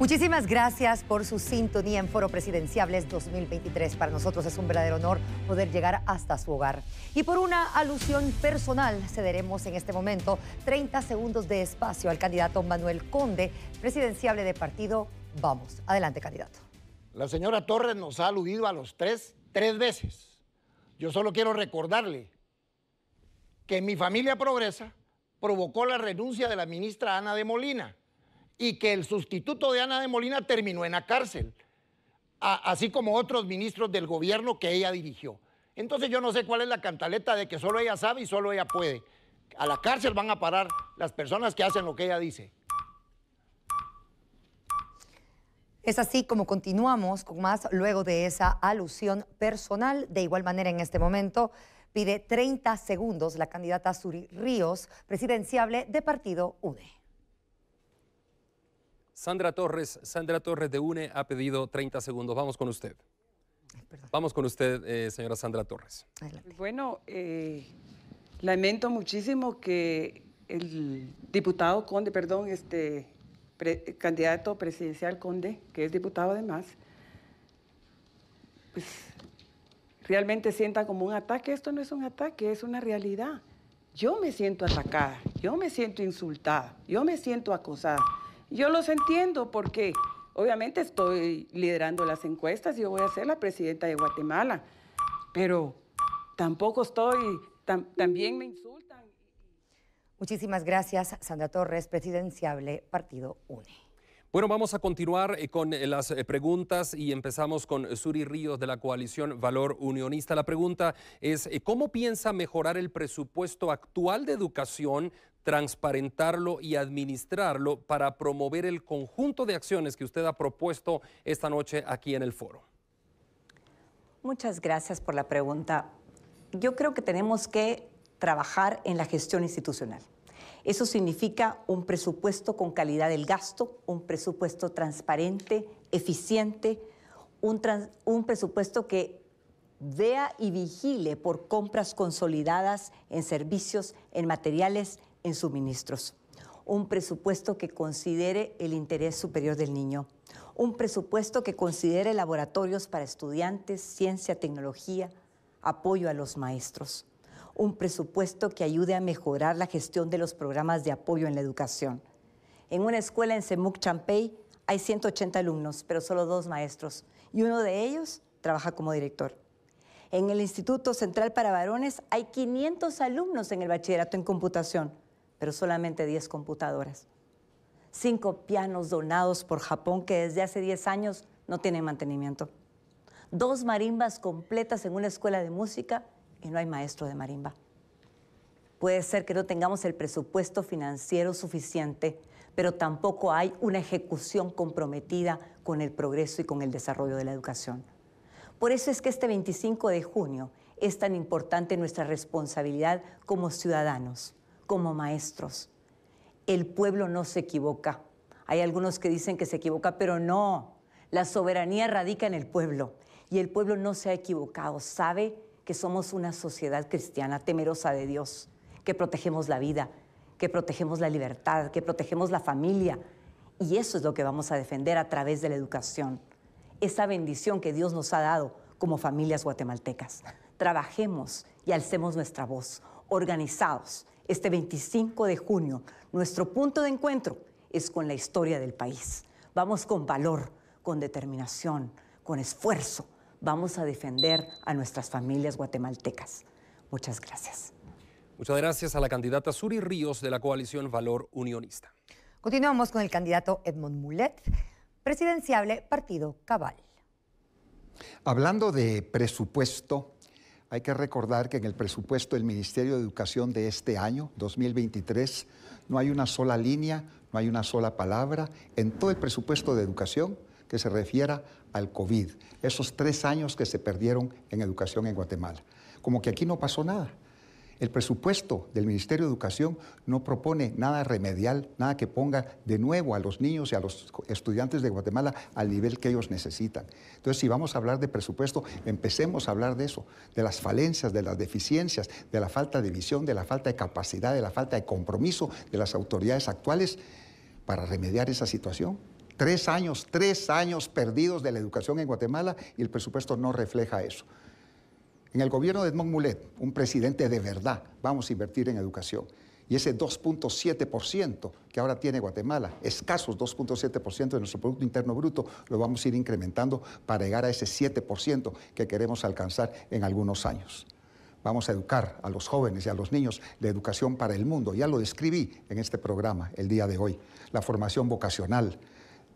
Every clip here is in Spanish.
Muchísimas gracias por su sintonía en Foro Presidenciables 2023. Para nosotros es un verdadero honor poder llegar hasta su hogar. Y por una alusión personal, cederemos en este momento 30 segundos de espacio al candidato Manuel Conde, presidenciable de partido Vamos. Adelante, candidato. La señora Torres nos ha aludido a los tres tres veces. Yo solo quiero recordarle que mi familia progresa provocó la renuncia de la ministra Ana de Molina y que el sustituto de Ana de Molina terminó en la cárcel, así como otros ministros del gobierno que ella dirigió. Entonces yo no sé cuál es la cantaleta de que solo ella sabe y solo ella puede. A la cárcel van a parar las personas que hacen lo que ella dice. Es así como continuamos con más luego de esa alusión personal. De igual manera, en este momento pide 30 segundos la candidata Suri Ríos, presidenciable de Partido UDE. Sandra Torres, Sandra Torres de UNE ha pedido 30 segundos. Vamos con usted. Vamos con usted, eh, señora Sandra Torres. Bueno, eh, lamento muchísimo que el diputado Conde, perdón, este candidato presidencial Conde, que es diputado además, pues, realmente sienta como un ataque. Esto no es un ataque, es una realidad. Yo me siento atacada, yo me siento insultada, yo me siento acosada. Yo los entiendo porque obviamente estoy liderando las encuestas y yo voy a ser la presidenta de Guatemala, pero tampoco estoy, también me insultan. Muchísimas gracias, Sandra Torres, presidenciable Partido UNE. Bueno, vamos a continuar eh, con eh, las eh, preguntas y empezamos con Suri Ríos de la coalición Valor Unionista. La pregunta es, ¿cómo piensa mejorar el presupuesto actual de educación transparentarlo y administrarlo para promover el conjunto de acciones que usted ha propuesto esta noche aquí en el foro? Muchas gracias por la pregunta. Yo creo que tenemos que trabajar en la gestión institucional. Eso significa un presupuesto con calidad del gasto, un presupuesto transparente, eficiente, un, presupuesto que vea y vigile por compras consolidadas en servicios, en materiales, en suministros, un presupuesto que considere el interés superior del niño, un presupuesto que considere laboratorios para estudiantes, ciencia, tecnología, apoyo a los maestros, un presupuesto que ayude a mejorar la gestión de los programas de apoyo en la educación. En una escuela en Semuc Champey hay 180 alumnos, pero solo dos maestros, y uno de ellos trabaja como director. En el Instituto Central para Varones hay 500 alumnos en el bachillerato en computación, pero solamente 10 computadoras. Cinco pianos donados por Japón que desde hace 10 años no tienen mantenimiento. Dos marimbas completas en una escuela de música y no hay maestro de marimba. Puede ser que no tengamos el presupuesto financiero suficiente, pero tampoco hay una ejecución comprometida con el progreso y con el desarrollo de la educación. Por eso es que este 25 de junio es tan importante nuestra responsabilidad como ciudadanos como maestros. El pueblo no se equivoca. Hay algunos que dicen que se equivoca, pero no. La soberanía radica en el pueblo. Y el pueblo no se ha equivocado. Sabe que somos una sociedad cristiana temerosa de Dios, que protegemos la vida, que protegemos la libertad, que protegemos la familia. Y eso es lo que vamos a defender a través de la educación. Esa bendición que Dios nos ha dado como familias guatemaltecas. Trabajemos y alcemos nuestra voz, organizados, este 25 de junio. Nuestro punto de encuentro es con la historia del país. Vamos con valor, con determinación, con esfuerzo. Vamos a defender a nuestras familias guatemaltecas. Muchas gracias. Muchas gracias a la candidata Suri Ríos de la coalición Valor Unionista. Continuamos con el candidato Edmond Mulet, presidenciable Partido Cabal. Hablando de presupuesto, hay que recordar que en el presupuesto del Ministerio de Educación de este año, 2023, no hay una sola línea, no hay una sola palabra en todo el presupuesto de educación que se refiera al COVID, esos tres años que se perdieron en educación en Guatemala. Como que aquí no pasó nada. El presupuesto del Ministerio de Educación no propone nada remedial, nada que ponga de nuevo a los niños y a los estudiantes de Guatemala al nivel que ellos necesitan. Entonces, si vamos a hablar de presupuesto, empecemos a hablar de eso, de las falencias, de las deficiencias, de la falta de visión, de la falta de capacidad, de la falta de compromiso de las autoridades actuales para remediar esa situación. Tres años, tres años perdidos de la educación en Guatemala y el presupuesto no refleja eso. En el gobierno de Edmond Mulet, un presidente de verdad, vamos a invertir en educación. Y ese 2.7% que ahora tiene Guatemala, escasos 2.7% de nuestro Producto Interno Bruto, lo vamos a ir incrementando para llegar a ese 7% que queremos alcanzar en algunos años. Vamos a educar a los jóvenes y a los niños de educación para el mundo. Ya lo describí en este programa el día de hoy. La formación vocacional,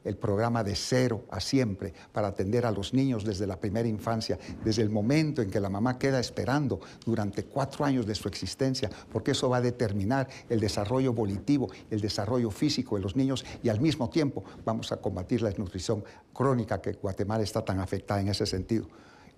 el programa de cero a siempre para atender a los niños desde la primera infancia, desde el momento en que la mamá queda esperando durante cuatro años de su existencia, porque eso va a determinar el desarrollo volitivo, el desarrollo físico de los niños y al mismo tiempo vamos a combatir la desnutrición crónica que Guatemala está tan afectada en ese sentido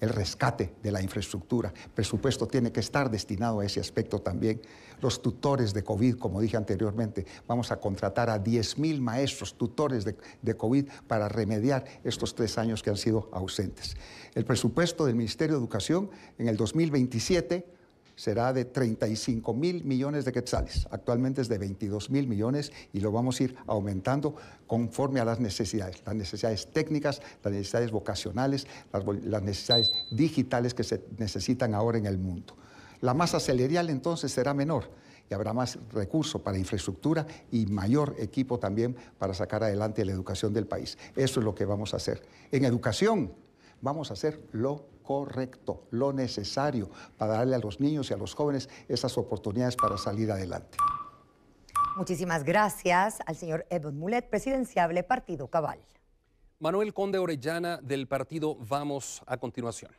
el rescate de la infraestructura. El presupuesto tiene que estar destinado a ese aspecto también. Los tutores de COVID, como dije anteriormente, vamos a contratar a 10.000 maestros, tutores de, de, COVID, para remediar estos tres años que han sido ausentes. El presupuesto del Ministerio de Educación en el 2027 será de 35 mil millones de quetzales. Actualmente es de 22 mil millones y lo vamos a ir aumentando conforme a las necesidades, las necesidades técnicas, las necesidades vocacionales, las, necesidades digitales que se necesitan ahora en el mundo. La masa celerial entonces será menor y habrá más recursos para infraestructura y mayor equipo también para sacar adelante la educación del país. Eso es lo que vamos a hacer. En educación vamos a hacer lo correcto, lo necesario para darle a los niños y a los jóvenes esas oportunidades para salir adelante. Muchísimas gracias al señor Edwin Mulet, presidenciable Partido Cabal. Manuel Conde Orellana del partido Vamos a continuación.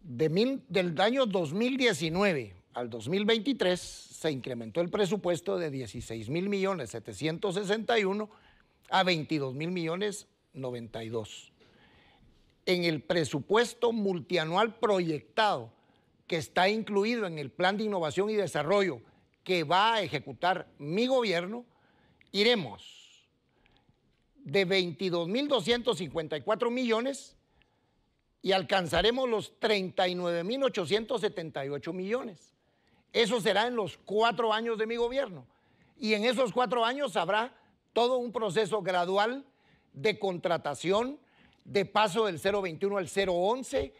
De mil, del año 2019 al 2023 se incrementó el presupuesto de 16 mil millones 761 a 22 mil millones 92 en el presupuesto multianual proyectado que está incluido en el Plan de Innovación y Desarrollo que va a ejecutar mi gobierno, iremos de 22.254 millones y alcanzaremos los 39.878 millones. Eso será en los cuatro años de mi gobierno. Y en esos cuatro años habrá todo un proceso gradual de contratación, de paso del 021 al 011.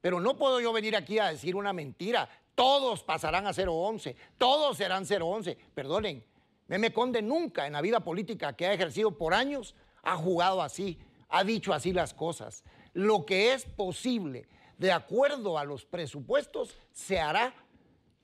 Pero no puedo yo venir aquí a decir una mentira. Todos pasarán a 011, todos serán 011. Perdonen, Meme Conde nunca en la vida política que ha ejercido por años ha jugado así, ha dicho así las cosas. Lo que es posible, de acuerdo a los presupuestos, se hará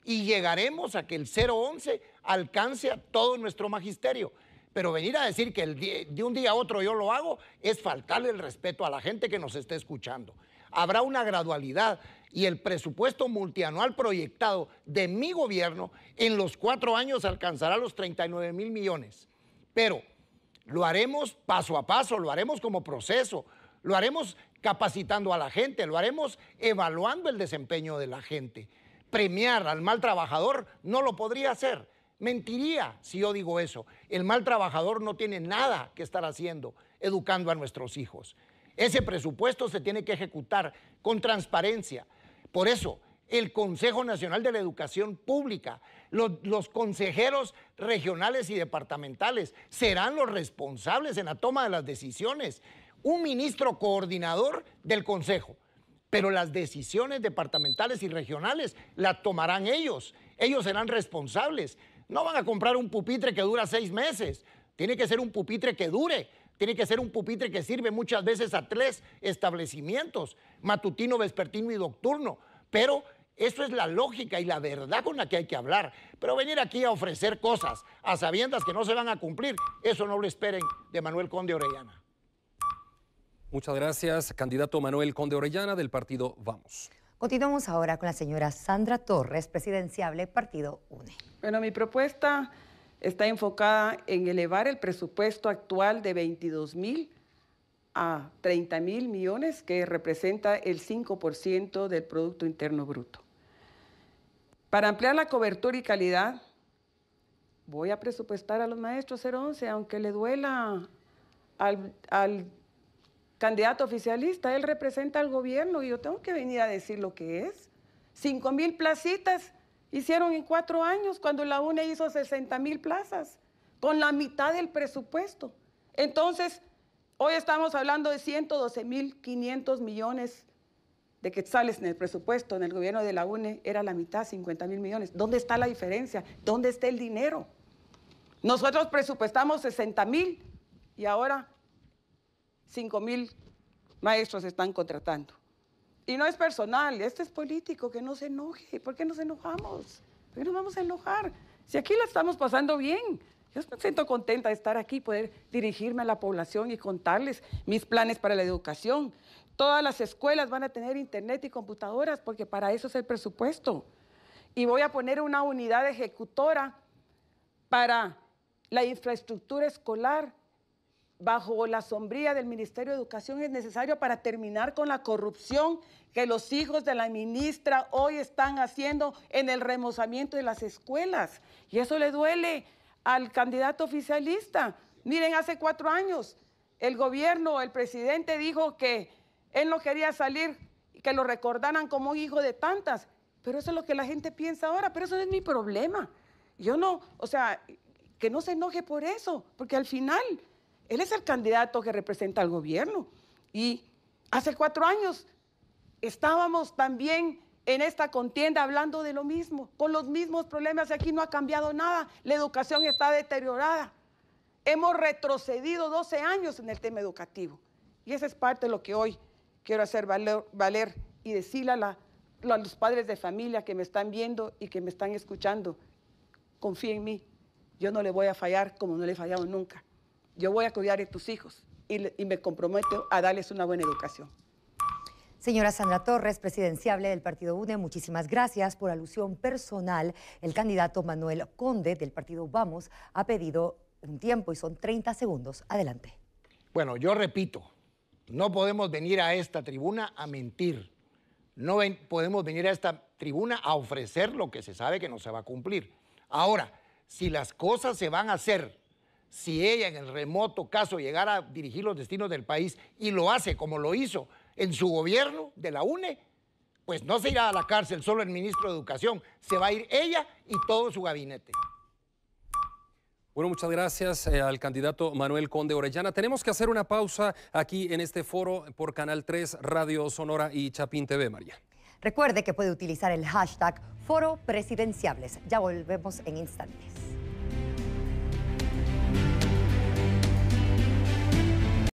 y llegaremos a que el 011 alcance a todo nuestro magisterio. Pero venir a decir que de un día a otro yo lo hago es faltarle el respeto a la gente que nos está escuchando. Habrá una gradualidad y el presupuesto multianual proyectado de mi gobierno en los cuatro años alcanzará los 39 mil millones. Pero lo haremos paso a paso, lo haremos como proceso, lo haremos capacitando a la gente, lo haremos evaluando el desempeño de la gente. Premiar al mal trabajador no lo podría hacer, Mentiría si yo digo eso. El mal trabajador no tiene nada que estar haciendo educando a nuestros hijos. Ese presupuesto se tiene que ejecutar con transparencia. Por eso, el Consejo Nacional de la Educación Pública, los, consejeros regionales y departamentales serán los responsables en la toma de las decisiones. Un ministro coordinador del Consejo, pero las decisiones departamentales y regionales las tomarán ellos. Ellos serán responsables. No van a comprar un pupitre que dura seis meses. Tiene que ser un pupitre que dure. Tiene que ser un pupitre que sirve muchas veces a tres establecimientos, matutino, vespertino y nocturno. Pero eso es la lógica y la verdad con la que hay que hablar. Pero venir aquí a ofrecer cosas a sabiendas que no se van a cumplir, eso no lo esperen de Manuel Conde Orellana. Muchas gracias, candidato Manuel Conde Orellana del partido Vamos. Continuamos ahora con la señora Sandra Torres, presidenciable Partido UNE. Bueno, mi propuesta está enfocada en elevar el presupuesto actual de 22 mil a 30 mil millones, que representa el 5% del Producto Interno Bruto. Para ampliar la cobertura y calidad, voy a presupuestar a los maestros 011, aunque le duela al, al candidato oficialista, él representa al gobierno y yo tengo que venir a decir lo que es. Cinco mil placitas hicieron en cuatro años cuando la UNE hizo 60 mil plazas, con la mitad del presupuesto. Entonces, hoy estamos hablando de 112 mil 500 millones de quetzales en el presupuesto, en el gobierno de la UNE era la mitad, 50 mil millones. ¿Dónde está la diferencia? ¿Dónde está el dinero? Nosotros presupuestamos 60 mil y ahora 5 mil maestros están contratando. Y no es personal, este es político, que no se enoje. ¿Por qué nos enojamos? ¿Por qué nos vamos a enojar? Si aquí la estamos pasando bien. Yo me siento contenta de estar aquí, poder dirigirme a la población y contarles mis planes para la educación. Todas las escuelas van a tener internet y computadoras porque para eso es el presupuesto. Y voy a poner una unidad ejecutora para la infraestructura escolar bajo la sombría del Ministerio de Educación es necesario para terminar con la corrupción que los hijos de la ministra hoy están haciendo en el remozamiento de las escuelas. Y eso le duele al candidato oficialista. Miren, hace cuatro años el gobierno, el presidente dijo que él no quería salir, y que lo recordaran como un hijo de tantas. Pero eso es lo que la gente piensa ahora, pero eso no es mi problema. Yo no, o sea, que no se enoje por eso, porque al final él es el candidato que representa al gobierno. Y hace cuatro años estábamos también en esta contienda hablando de lo mismo, con los mismos problemas. Aquí no ha cambiado nada. La educación está deteriorada. Hemos retrocedido 12 años en el tema educativo. Y esa es parte de lo que hoy quiero hacer valer, y decirle a, a los padres de familia que me están viendo y que me están escuchando, confíen en mí, yo no le voy a fallar como no le he fallado nunca yo voy a cuidar a tus hijos y, me comprometo a darles una buena educación. Señora Sandra Torres, presidenciable del Partido UNE, muchísimas gracias por alusión personal. El candidato Manuel Conde del Partido Vamos ha pedido un tiempo y son 30 segundos. Adelante. Bueno, yo repito, no podemos venir a esta tribuna a mentir. No podemos venir a esta tribuna a ofrecer lo que se sabe que no se va a cumplir. Ahora, si las cosas se van a hacer si ella en el remoto caso llegara a dirigir los destinos del país y lo hace como lo hizo en su gobierno de la UNE, pues no se irá a la cárcel solo el ministro de Educación, se va a ir ella y todo su gabinete. Bueno, muchas gracias eh, al candidato Manuel Conde Orellana. Tenemos que hacer una pausa aquí en este foro por Canal 3, Radio Sonora y Chapín TV, María. Recuerde que puede utilizar el hashtag Foro Presidenciables. Ya volvemos en instantes.